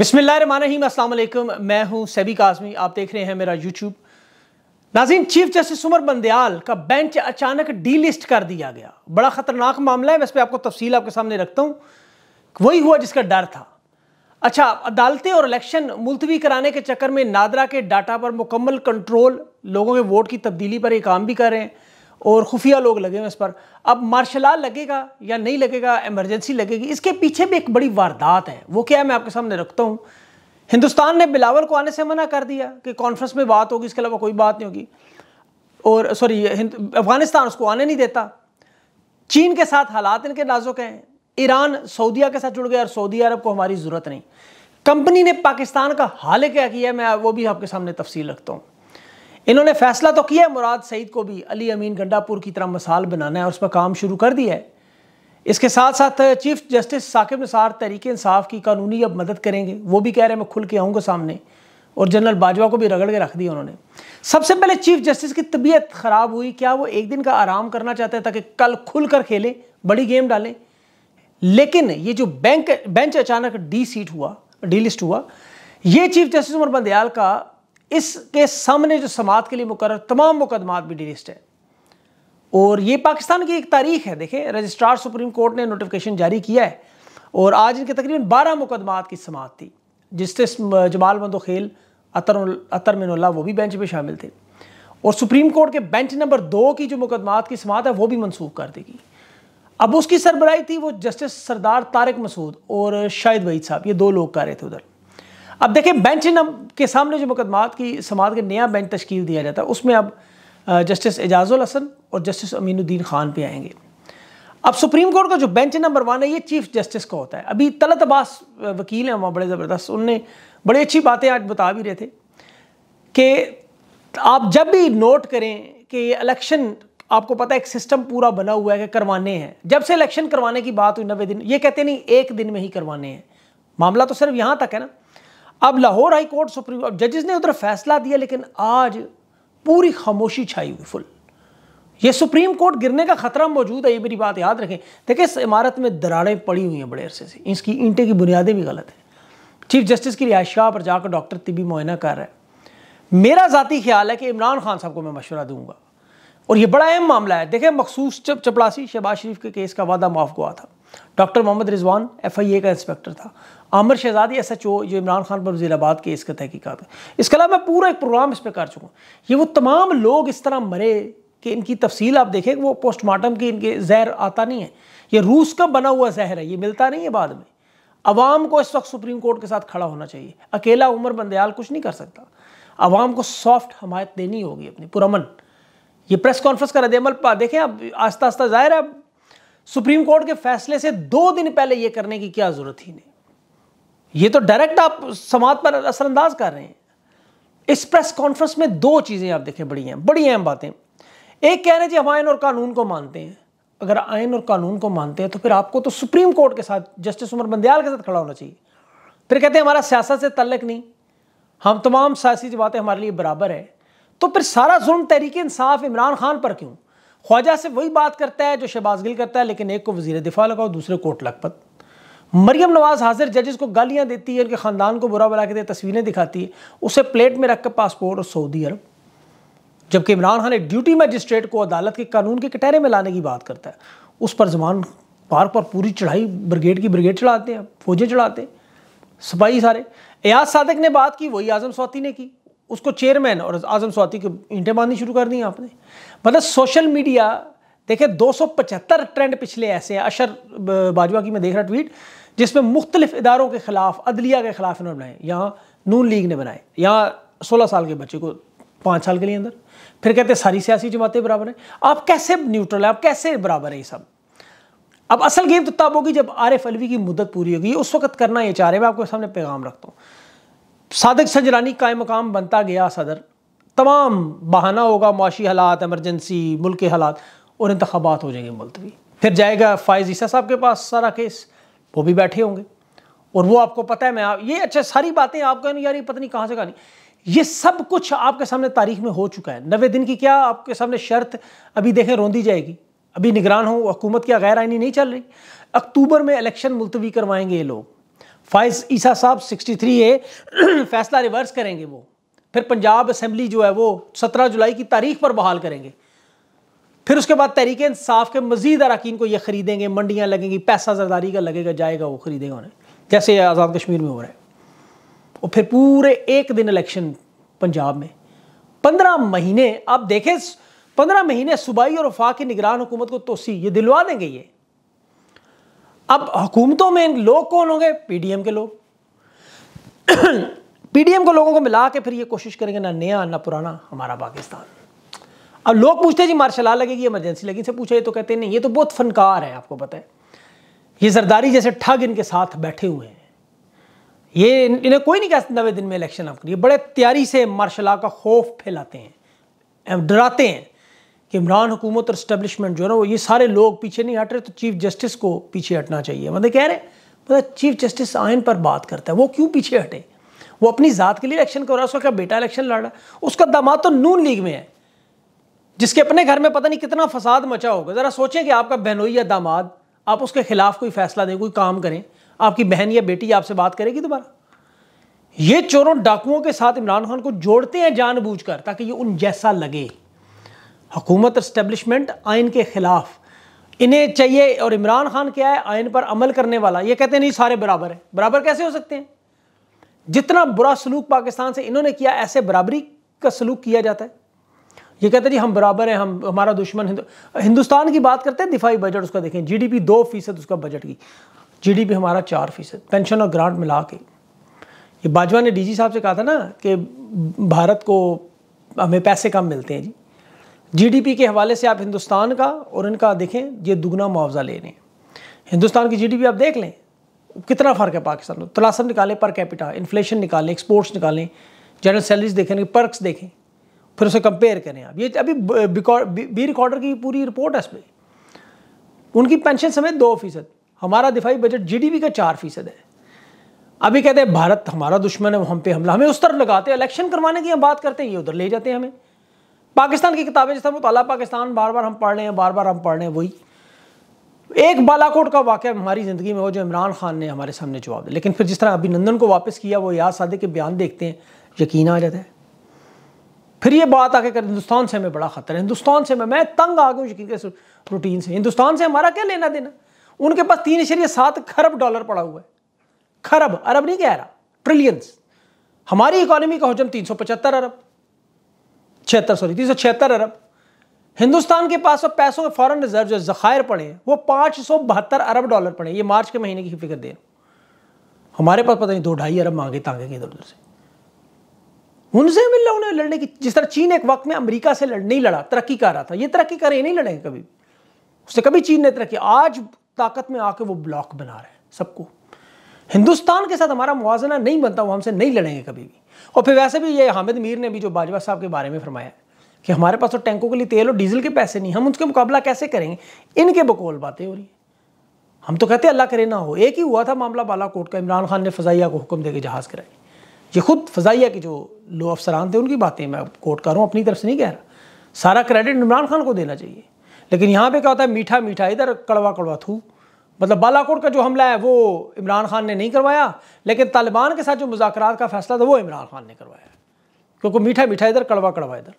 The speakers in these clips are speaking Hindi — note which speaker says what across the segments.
Speaker 1: असलम मैं हूं सैबी काजमी आप देख रहे हैं मेरा यूट्यूब नाजीन चीफ जस्टिस उमर बंदयाल का बेंच अचानक डी लिस्ट कर दिया गया बड़ा ख़तरनाक मामला है मैं इस पर आपको तफसील आपके सामने रखता हूँ वही हुआ जिसका डर था अच्छा अदालतें और इलेक्शन मुलतवी कराने के चक्कर में नादरा के डाटा पर मुकम्मल कंट्रोल लोगों के वोट की तब्दीली पर यह काम भी कर रहे हैं और खुफिया लोग लगे हुए इस पर अब मार्शल लगेगा या नहीं लगेगा एमरजेंसी लगेगी इसके पीछे भी एक बड़ी वारदात है वो क्या है मैं आपके सामने रखता हूँ हिंदुस्तान ने बिलावल को आने से मना कर दिया कि कॉन्फ्रेंस में बात होगी इसके अलावा कोई बात नहीं होगी और सॉरी अफगानिस्तान उसको आने नहीं देता चीन के साथ हालात इनके नाजुक हैं ईरान सऊदिया के साथ जुड़ गया और सऊदी अरब को हमारी ज़रूरत नहीं कंपनी ने पाकिस्तान का हाल क्या किया मैं वो भी आपके सामने तफसील रखता हूँ इन्होंने फैसला तो किया है मुराद सईद को भी अली अमीन गंडापुर की तरह मसाल बनाना है और उस पर काम शुरू कर दिया है इसके साथ साथ चीफ जस्टिस साकिब निसार तहरीक इंसाफ की कानूनी अब मदद करेंगे वो भी कह रहे हैं मैं खुल के आऊँगा सामने और जनरल बाजवा को भी रगड़ के रख दिया उन्होंने सबसे पहले चीफ जस्टिस की तबीयत ख़राब हुई क्या वो एक दिन का आराम करना चाहते हैं ताकि कल खुल कर खेलें बड़ी गेम डालें लेकिन ये जो बैंक बेंच अचानक डी सीट हुआ डी लिस्ट हुआ ये चीफ जस्टिस उमर बंदयाल का इसके सामने जो समात के लिए मुकर तमाम मुकदमात भी डिलिस्ट है और ये पाकिस्तान की एक तारीख है देखें रजिस्ट्रार सुप्रीम कोर्ट ने नोटिफिकेशन जारी किया है और आज इनके तकरीबन बारह मुकदमात की समात थी जस्टिस जमाल मंदोखेल अतर अतर मिनल्ला वो भी बेंच में शामिल थे और सुप्रीम कोर्ट के बेंच नंबर दो की जो मुकदमात की समात है वो भी मनसूख कर देगी अब उसकी सरबराही थी वो जस्टिस सरदार तारक मसूद और शाहिद वहीद साहब ये दो लोग कर रहे थे उधर अब देखिए बेंच के सामने जो मुकदमात की समाज का नया बेंच तश्कील दिया जाता है उसमें अब जस्टिस एजाजुल हसन और जस्टिस अमीनुद्दीन खान पे आएंगे अब सुप्रीम कोर्ट का जो बेंच नंबर वन है ये चीफ जस्टिस का होता है अभी तलत अब्बास वकील हैं वहाँ बड़े ज़बरदस्त उनने बड़ी अच्छी बातें आज बता भी रहे थे कि आप जब भी नोट करें कि ये इलेक्शन आपको पता है एक सिस्टम पूरा बना हुआ है कि करवाने हैं जब से इलेक्शन करवाने की बात हुई नब्बे दिन ये कहते नहीं एक दिन में ही करवाने हैं मामला तो सिर्फ यहाँ तक है ना अब लाहौर हाई कोर्ट सुप्रीम जजेस ने उधर फैसला दिया लेकिन आज पूरी खामोशी छाई हुई फुल ये सुप्रीम कोर्ट गिरने का खतरा मौजूद है ये मेरी बात याद रखें देखिए इस इमारत में दरारें पड़ी हुई हैं बड़े अरसे से इसकी ईंटें की बुनियादें भी गलत हैं चीफ जस्टिस की रिहायशाह पर जाकर डॉक्टर तिबी मुआयना कर रहा है मेरा ज़ाती ख्याल है कि इमरान खान साहब को मैं मशवरा दूंगा और यह बड़ा अहम मामला है देखें मखसूस चप चपड़ासी शहबाज शरीफ के केस का वादा माफ हुआ था doctor Mohammad Rizwan F I A का इंस्पेक्टर था आमिर शहजादी एस एच ओ जो इमरान खान पर वजीराबाद के इसका तहकीकत है इसके अलावा मैं पूरा एक प्रोग्राम इस पर कर चुका हूँ ये वो तमाम लोग इस तरह मरे कि इनकी तफसील आप देखें वो पोस्टमार्टम की इनके जहर आता नहीं है ये रूस का बना हुआ जहर है ये मिलता नहीं है बाद में अवाम को इस वक्त सुप्रीम कोर्ट के साथ खड़ा होना चाहिए अकेला उमर बंदयाल कुछ नहीं कर सकता अवाम को सॉफ्ट हमायत देनी होगी अपनी पुरमन ये प्रेस कॉन्फ्रेंस का रद्दमल देखें अब आस्ता आस्ता जाहिर है सुप्रीम कोर्ट के फैसले से दो दिन पहले ये करने की क्या ज़रूरत ही नहीं ये तो डायरेक्ट आप समाज पर असरअंदाज कर रहे हैं इस प्रेस कॉन्फ्रेंस में दो चीज़ें आप देखें बड़ी हैं बड़ी अहम बातें एक कह रहे हैं जी हम आयन और कानून को मानते हैं अगर आयन और कानून को मानते हैं तो फिर आपको तो सुप्रीम कोर्ट के साथ जस्टिस उमर बंदयाल के साथ खड़ा होना चाहिए फिर कहते हैं हमारा सियासत से तल्लक नहीं हम तमाम सियासी जमातें हमारे लिए बराबर है तो फिर सारा जुल्म तहरीक इंसाफ इमरान खान पर क्यों ख्वाजा से वही बात करता है जो शहबाज गिल करता है लेकिन एक को वजीर दिफा लगाओ दूसरे कोर्ट लखपत मरियम नवाज हाजिर जजेस को गालियां देती है उनके ख़ानदान को बुरा बुला के तस्वीरें दिखाती है उसे प्लेट में रखकर पासपोर्ट और सऊदी अरब जबकि इमरान खान एक ड्यूटी मजिस्ट्रेट को अदालत के कानून के कटहरे में लाने की बात करता है उस पर जमान पार्क पर पूरी चढ़ाई ब्रिगेड की ब्रिगेड चढ़ाते हैं फौजें चढ़ाते हैं सिपाही सारे एयाज सादक ने बात की वही आज़म स्वाति ने की उसको चेयरमैन और आज़म स्वाति को ईंटें बांधनी शुरू कर दी आपने मतलब सोशल मीडिया देखिए पचहत्तर ट्रेंड पिछले ऐसे हैं अशर बाजवा की मैं देख रहा ट्वीट जिसमें मुख्तलिफ इदारों के खिलाफ अदलिया के खिलाफ इन्होंने बनाए यहाँ नून लीग ने बनाए यहाँ सोलह साल के बच्चे को पाँच साल के लिए अंदर फिर कहते हैं सारी सियासी जमातें बराबर हैं आप कैसे न्यूट्रल है आप कैसे बराबर है ये सब अब असल गेम तो तब होगी जब आरिफ अलवी की मुद्दत पूरी होगी उस वक्त करना ये चाह रहे मैं आपके सामने पैगाम रखता हूँ सादक सजरानी कायम मकाम बनता गया सदर तमाम बहाना होगा मुआशी हालात एमरजेंसी मुल्क के हालात और इंतबात हो जाएंगे मुलतवी फिर जाएगा फायज ईसा साहब के पास सारा केस वो भी बैठे होंगे और वो आपको पता है मैं आप ये अच्छा सारी बातें आपको यार ये पता नहीं कहाँ से कहानी ये सब कुछ आपके सामने तारीख में हो चुका है नवे दिन की क्या आपके सामने शर्त अभी देखें रोंदी जाएगी अभी निगरान हो हुकूमत की गैर आइनी नहीं चल रही अक्टूबर में इलेक्शन मुलतवी करवाएंगे ये लोग फाइज ईसा साहब 63 ए फैसला रिवर्स करेंगे वो फिर पंजाब असम्बली जो है वो 17 जुलाई की तारीख पर बहाल करेंगे फिर उसके बाद तहरीक इंसाफ के मजीद अरकान को ये खरीदेंगे मंडियाँ लगेंगी पैसा जरदारी का लगेगा जाएगा वो खरीदेंगे उन्हें जैसे आज़ाद कश्मीर में हो रहा है और फिर पूरे एक दिन इलेक्शन पंजाब में पंद्रह महीने आप देखे पंद्रह महीने सूबाई और वफाक निगरान हुकूमत को तोसी ये दिलवा देंगे ये अब हुकूमतों में लोग कौन होंगे पीडीएम के लोग पीडीएम को लोगों को मिला के फिर ये कोशिश करेंगे ना नया ना पुराना हमारा पाकिस्तान अब लोग पूछते हैं जी मार्शल आ लगेगी इमरजेंसी लगेगी से पूछे ये तो कहते नहीं ये तो बहुत फनकार है आपको पता है ये जरदारी जैसे ठग इनके साथ बैठे हुए हैं ये इन्हें कोई नहीं कहते नवे दिन में इलेक्शन आप करिए बड़े तैयारी से मार्शल का खौफ फैलाते हैं डराते हैं कि इमरान हुकूमत और स्टबलिशमेंट जो है ना वो ये सारे लोग पीछे नहीं हट रहे तो चीफ जस्टिस को पीछे हटना चाहिए मतलब कह रहे मतलब चीफ जस्टिस आयन पर बात करता है वो क्यों पीछे हटे वो अपनी ज़ात के लिए इलेक्शन कर रहा है उसका क्या बेटा इलेक्शन लड़ रहा है उसका दामाद तो नून लीग में है जिसके अपने घर में पता नहीं कितना फसाद मचा होगा ज़रा सोचें कि आपका बहनोई या दामाद आप उसके खिलाफ कोई फैसला दें कोई काम करें आपकी बहन या बेटी आपसे बात करेगी दोबारा ये चोरों डाकुओं के साथ इमरान खान को जोड़ते हैं जानबूझकर ताकि ये उन जैसा लगे हुकूमत इस्टेब्लिशमेंट आइन के ख़िलाफ़ इन्हें चाहिए और इमरान खान क्या है आइन पर अमल करने वाला ये कहते हैं नहीं सारे बराबर हैं बराबर कैसे हो सकते हैं जितना बुरा सलूक पाकिस्तान से इन्होंने किया ऐसे बराबरी का सलूक किया जाता है ये कहते जी हम बराबर हैं हम हमारा दुश्मन हिंदु, हिंदुस्तान की बात करते हैं दिफाई बजट उसका देखें जीडीपी दो फीसद उसका बजट की जीडीपी हमारा चार फीसद पेंशन और ग्रांट मिला के ये बाजवा ने डीजी साहब से कहा था ना कि भारत को हमें पैसे कम मिलते हैं जी जीडीपी के हवाले से आप हिंदुस्तान का और इनका देखें ये दुगना मुआवजा ले रहे हैं हिंदुस्तान की पी आप देख लें कितना फ़र्क है पाकिस्तान में तलासम निकालें पर कैपिटा इन्फ्लेशन निकालें एक्सपोर्ट्स निकालें जनरल सैलरीज देखें पर्कस देखें फिर उसे कंपेयर करें आप ये अभी बी रिकॉर्डर की पूरी रिपोर्ट है इसमें उनकी पेंशन समेत दो फीसद हमारा दिफाई बजट जीडीपी का चार फीसद है अभी कहते हैं भारत हमारा दुश्मन है हम पे हमला हमें उस तरफ लगाते हैं इलेक्शन करवाने की हम बात करते हैं ये उधर ले जाते हैं हमें पाकिस्तान की किताबें जिस तरह मुताला पाकिस्तान बार बार हम पढ़ रहे हैं बार बार हम पढ़ रहे हैं वही एक बालाकोट का वाक़ हमारी ज़िंदगी में हो जो इमरान खान ने हमारे सामने जवाब दिया लेकिन फिर जिस तरह अभिनंदन को वापस किया वो याद सादे के बयान देखते हैं यकीन आ जाता है फिर ये बात आके कर हिंदुस्तान से हमें बड़ा खतरा है हिंदुस्तान से मैं मैं तंग आ गया हूँ के रूटीन से हिंदुस्तान से हमारा क्या लेना देना उनके पास तीन इशरिया सात खरब डॉलर पड़ा हुआ है खरब अरब नहीं कह रहा ट्रिलियंस हमारी इकोनॉमी का हजम तीन सौ पचहत्तर अरब छिहत्तर सॉरी तीन सौ छिहत्तर अरब हिंदुस्तान के पास पैसों के फॉरन रिजर्व जो जखायर पड़े वो पाँच सौ बहत्तर अरब डॉलर पड़े ये मार्च के महीने की फिक्र दे हमारे पास पता नहीं दो ढाई अरब मांगे तांगे इधर उधर से उनसे मिलना उन्हें लड़ने की जिस तरह चीन एक वक्त में अमेरिका से लड़ नहीं लड़ा तरक्की कर रहा था ये तरक्की करे नहीं लड़ेंगे कभी उससे कभी चीन ने तरक्की आज ताकत में आके वो ब्लॉक बना रहे हैं सबको हिंदुस्तान के साथ हमारा मुआजना नहीं बनता वो हमसे नहीं लड़ेंगे कभी भी और फिर वैसे भी ये हामिद मीर ने भी जो बाजवा साहब के बारे में फरमाया कि हमारे पास तो टैंकों के लिए तेल और डीजल के पैसे नहीं हम उसके मुकाबला कैसे करेंगे इनके बकोल बातें हो रही है हम तो कहते हैं अल्लाह करे ना हो एक ही हुआ था मामला बालाकोट का इमरान खान ने फजाइया को हुक्म देकर जहाज कराई ये खुद फजाइया के जो लो अफसरान थे उनकी बातें मैं कोट कर रहा हूँ अपनी तरफ से नहीं कह रहा सारा क्रेडिट इमरान खान को देना चाहिए लेकिन यहाँ पे क्या होता है मीठा मीठा इधर कड़वा कड़वा थू मतलब बालाकोट का जो हमला है वो इमरान खान ने नहीं करवाया लेकिन तालिबान के साथ जो मुजाकर का फैसला था वो इमरान खान ने करवाया क्योंकि मीठा मीठा इधर कड़वा कड़वा इधर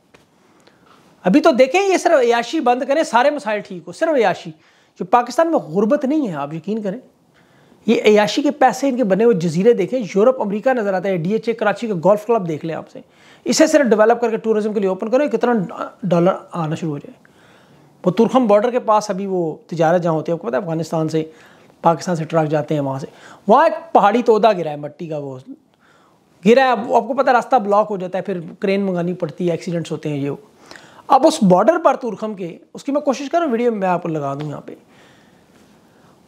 Speaker 1: अभी तो देखें ये सिर्फ याशी बंद करें सारे मसाइल ठीक हो सिर्फ याशी जो पाकिस्तान में गुर्बत नहीं है आप यकीन करें ये अयाशी के पैसे इनके बने हुए जजीरे देखें यूरोप अमेरिका नज़र आता है डीएचए कराची का गोल्फ क्लब देख लें आपसे इसे सिर्फ डेवलप करके टूरिज्म के लिए ओपन करो कितना डॉलर आना शुरू हो जाए वो तुरखम बॉर्डर के पास अभी वो तजारत जहाँ होती है आपको पता है अफगानिस्तान से पाकिस्तान से ट्रक जाते हैं वहाँ से वहाँ एक पहाड़ी तोदा गिरा है मट्टी का वो गिरा है अब आपको पता है रास्ता ब्लॉक हो जाता है फिर क्रेन मंगानी पड़ती है एक्सीडेंट्स होते हैं ये अब उस बॉर्डर पर तुरखम के उसकी मैं कोशिश करूँ वीडियो मैं आपको लगा दूँ यहाँ पर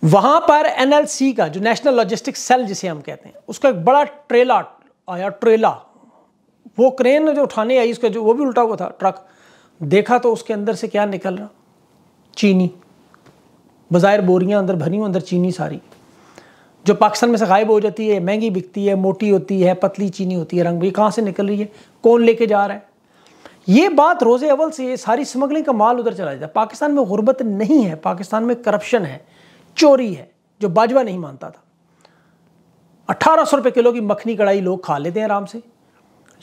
Speaker 1: वहां पर एनएलसी का जो नेशनल लॉजिस्टिक सेल जिसे हम कहते हैं उसका एक बड़ा ट्रेला आया ट्रेला वो क्रेन जो उठाने आई उसका जो वो भी उल्टा हुआ था ट्रक देखा तो उसके अंदर से क्या निकल रहा चीनी बाजायर बोरियां अंदर भरी हुई अंदर चीनी सारी जो पाकिस्तान में से गायब हो जाती है महंगी बिकती है मोटी होती है पतली चीनी होती है रंग भी कहाँ से निकल रही है कौन लेके जा रहा है ये बात रोज़े अवल से सारी स्मगलिंग का माल उधर चला जाता है पाकिस्तान में गुर्बत नहीं है पाकिस्तान में करप्शन है चोरी है जो बाजवा नहीं मानता था अट्ठारह सौ रुपये किलो की मखनी कढ़ाई लोग खा लेते हैं आराम से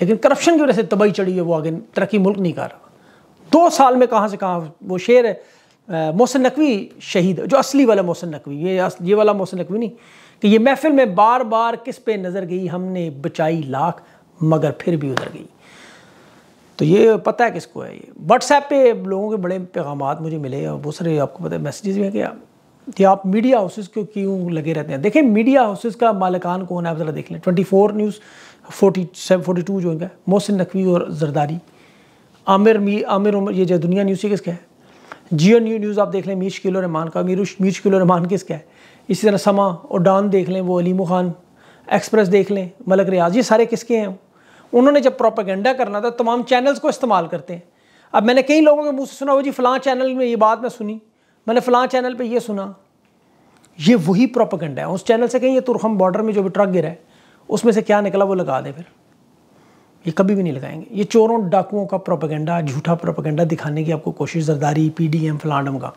Speaker 1: लेकिन करप्शन की वजह से तबाही चढ़ी है वो आगे तरक्की मुल्क नहीं कर रहा दो साल में कहाँ से कहाँ वो शेर है मोहसिन नकवी शहीद जो असली वाला मोहसिन नकवी ये ये वाला मोहसिन नकवी नहीं कि ये महफिल में बार बार किस पे नज़र गई हमने बचाई लाख मगर फिर भी उधर गई तो ये पता है किसको है ये व्हाट्सएप पे लोगों के बड़े पैगाम मुझे मिले और बहुत सारे आपको पता है मैसेजेस भी हैं कि कि आप मीडिया हाउसेस को क्यों लगे रहते हैं देखें मीडिया हाउसेस का मालकान कौन है आप ज़रा देख लें twenty four news forty seven forty two जो है मोहसिन नकवी और जरदारी आमिर मी आमिर उमर ये जो दुनिया न्यूज़ किसका है जियो न्यू न्यूज़ आप देख लें मीश किलो रहमान का मीर मीश किलो रहमान किसका है इसी तरह समा और डान देख लें वो अलीमू खान एक्सप्रेस देख लें मलक रियाज ये सारे किसके हैं उन्होंने जब प्रोपागेंडा करना था तमाम चैनल्स को इस्तेमाल करते हैं अब मैंने कई लोगों के मुँह से सुना वो जी फ़लां चैनल में ये बात मैं सुनी मैंने फलां चैनल पे ये सुना ये वही प्रोपगेंडा है उस चैनल से कहीं ये तुरखम बॉर्डर में जो भी ट्रक गिरा है उसमें से क्या निकला वो लगा दे फिर ये कभी भी नहीं लगाएंगे ये चोरों डाकुओं का प्रोपेगेंडा झूठा प्रोपेगेंडा दिखाने की आपको कोशिश जरदारी पी डी एम फलांडम का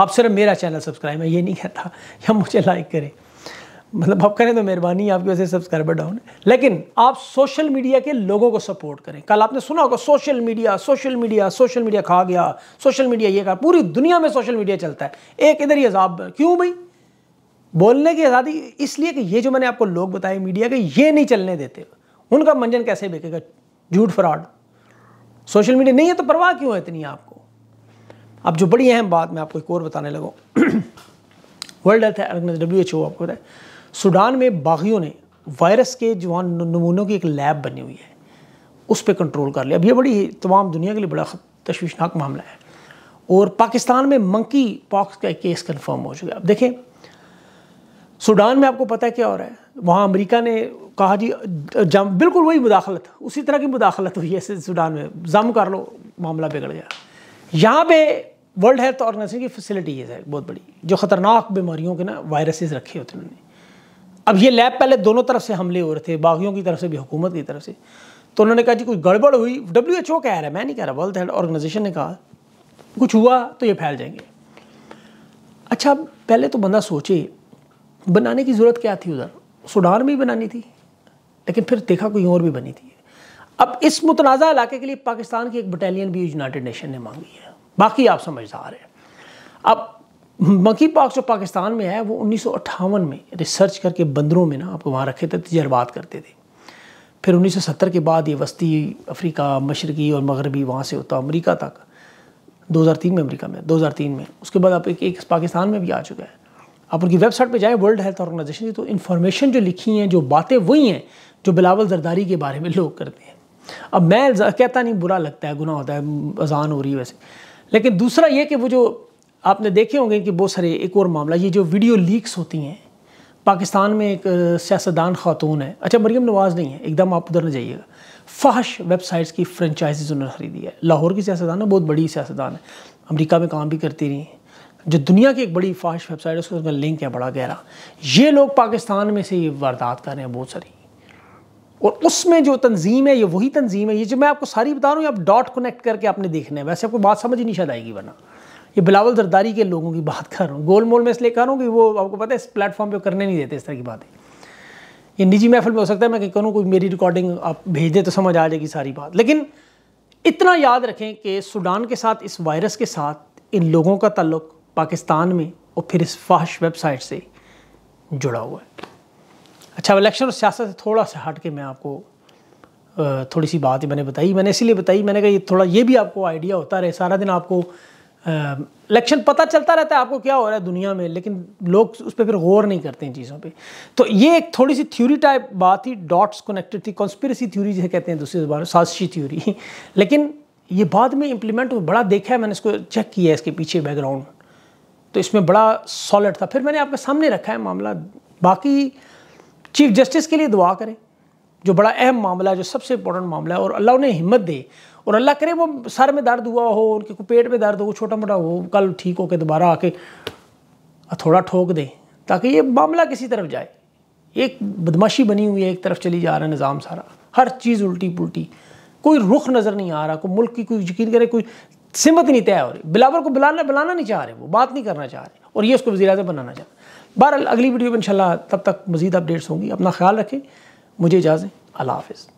Speaker 1: आप सिर्फ मेरा चैनल सब्सक्राइब है ये नहीं कहता या मुझे लाइक करें मतलब आप करें तो मेहरबानी आपकी वजह से सब्सक्राइबर डाउन लेकिन आप सोशल मीडिया के लोगों को सपोर्ट करें कल आपने सुना होगा social media social media social media खा गया सोशल मीडिया ये कहा पूरी दुनिया में सोशल मीडिया चलता है एक इधर ही अजाब क्यों भाई बोलने की आज़ादी इसलिए कि ये जो मैंने आपको लोग बताए मीडिया के ये नहीं चलने देते उनका मंजन कैसे बिकेगा झूठ फ्रॉड सोशल मीडिया नहीं है तो परवाह क्यों है इतनी आपको अब जो बड़ी अहम बात मैं आपको एक और बताने लगा world health organization W H O आपको बताए सूडान में बागियों ने वायरस के जवान नमूनों की एक लैब बनी हुई है उस पर कंट्रोल कर लिया अब ये बड़ी तमाम दुनिया के लिए बड़ा तशवीशनाक मामला है और पाकिस्तान में मंकी पॉक्स का केस कन्फर्म हो चुका है अब देखें सूडान में आपको पता है क्या हो रहा है वहाँ अमरीका ने कहा जी जम बिल्कुल वही मुदाखलत उसी तरह की मुदाखलत हुई है सूडान में जम कर लो मामला बिगड़ गया यहाँ पे वर्ल्ड हेल्थ ऑर्गेनाइजेशन की फैसिलिटी है बहुत बड़ी जो ख़तरनाक बीमारियों के ना वायरसेस रखे होते उन्होंने अब ये लैब पहले दोनों तरफ से हमले हो रहे थे बागियों की तरफ से भी हुकूमत की तरफ से तो उन्होंने कहा जी कुछ गड़बड़ हुई डब्ल्यू एच ओ कह रहा है मैं नहीं कह रहा वर्ल्ड हेल्थ ऑर्गेनाइजेशन ने कहा कुछ हुआ तो ये फैल जाएंगे अच्छा पहले तो बंदा सोचे बनाने की ज़रूरत क्या थी उधर सूडान में ही बनानी थी लेकिन फिर देखा कोई और भी बनी थी अब इस मुतनाज़ा इलाके के लिए पाकिस्तान की एक बटालियन भी यूनाइटेड नेशन ने मांगी है बाकी आप समझदार हैं अब मकी पॉक्स जो पाकिस्तान में है वो उन्नीस में रिसर्च करके बंदरों में ना आपको वहाँ रखे थे तजर्बात करते थे फिर 1970 के बाद ये वस्ती अफ्रीका मशरकी और मगरबी वहाँ से होता अमेरिका तक 2003 में अमेरिका में 2003 में उसके बाद आप एक, एक पाकिस्तान में भी आ चुका है आप उनकी वेबसाइट पर जाएं वर्ल्ड हेल्थ ऑर्गेनाइजेशन की तो इन्फॉर्मेशन जो लिखी हैं जो बातें वही हैं जो बिलावल जरदारी के बारे में लोग करते हैं अब मैं कहता नहीं बुरा लगता है गुना होता है अजान हो रही है वैसे लेकिन दूसरा ये कि वो जो आपने देखे होंगे कि बहुत सारे एक और मामला ये जो वीडियो लीक्स होती हैं पाकिस्तान में एक सियासतदान खातून है अच्छा मरीम नवाज़ नहीं है एकदम आप उधर न जाइएगा फहश वेबसाइट्स की फ्रेंचाइजीज उन्होंने ख़रीदी है लाहौर की सियासतदान है बहुत बड़ी सियासतदान है अमेरिका में काम भी करती रही हैं जो दुनिया की एक बड़ी फास्ट वेबसाइट है उसका उसका लिंक है बड़ा गहरा ये लोग पाकिस्तान में से ये वारदात कर रहे हैं बहुत सारी और उसमें जो तंजीम है ये वही तंजीम है ये जो मैं आपको सारी बता रहा हूँ आप डॉट कनेक्ट करके आपने देखना है वैसे आपको बात समझ ही नहीं शायद आएगी वरना ये बिलावल जरदारी के लोगों की बात कर रहा हूँ गोल मोल में इसलिए कर रहा हूँ कि वो आपको पता है इस प्लेटफॉर्म पर करने नहीं देते इस तरह की बातें ये निजी महफिल में हो सकता है मैं करूँ कोई मेरी रिकॉर्डिंग आप भेज दें तो समझ आ जाएगी सारी बात लेकिन इतना याद रखें कि सूडान के साथ इस वायरस के साथ इन लोगों का ताल्लुक पाकिस्तान में और फिर इस फाश वेबसाइट से जुड़ा हुआ है अच्छा इलेक्शन और सियासत से थोड़ा सा हट के मैं आपको थोड़ी सी बात मैंने बताई मैंने इसीलिए बताई मैंने कहा ये थोड़ा ये भी आपको आइडिया होता रहे सारा दिन आपको इलेक्शन पता चलता रहता है आपको क्या हो रहा है दुनिया में लेकिन लोग उस पर फिर गौर नहीं करते हैं चीज़ों पे तो ये एक थोड़ी सी थ्योरी टाइप बात थी डॉट्स कनेक्टेड थी कॉन्स्पिरसी थ्योरी जिसे कहते हैं दूसरी जबान साजिशी थ्योरी लेकिन ये बाद में इम्प्लीमेंट बड़ा देखा है मैंने इसको चेक किया है इसके पीछे बैकग्राउंड तो इसमें बड़ा सॉलिड था फिर मैंने आपके सामने रखा है मामला बाकी चीफ जस्टिस के लिए दुआ करें जो बड़ा अहम मामला है जो सबसे इंपॉर्टेंट मामला है और अल्लाह उन्हें हिम्मत दे और अल्लाह करे वो सर में दर्द हुआ हो उनके पेट में दर्द हो छोटा मोटा हो कल ठीक के दोबारा आके थोड़ा ठोक दें ताकि ये मामला किसी तरफ जाए एक बदमाशी बनी हुई है एक तरफ चली जा रहा है निज़ाम सारा हर चीज़ उल्टी पुलटी कोई रुख नज़र नहीं आ रहा कोई मुल्क की कोई यकीन करे कोई सिमत नहीं तय हो रही बिलावर को बुलाना बुलाना नहीं चाह रहे वो बात नहीं करना चाह रहे और ये उसको वजी अजम बनाना चाह रहे बहर अगली वीडियो में इन तब तक मजीद अपडेट्स होंगी अपना ख्याल रखें मुझे इजाज़ें अल्लाह हाफिज़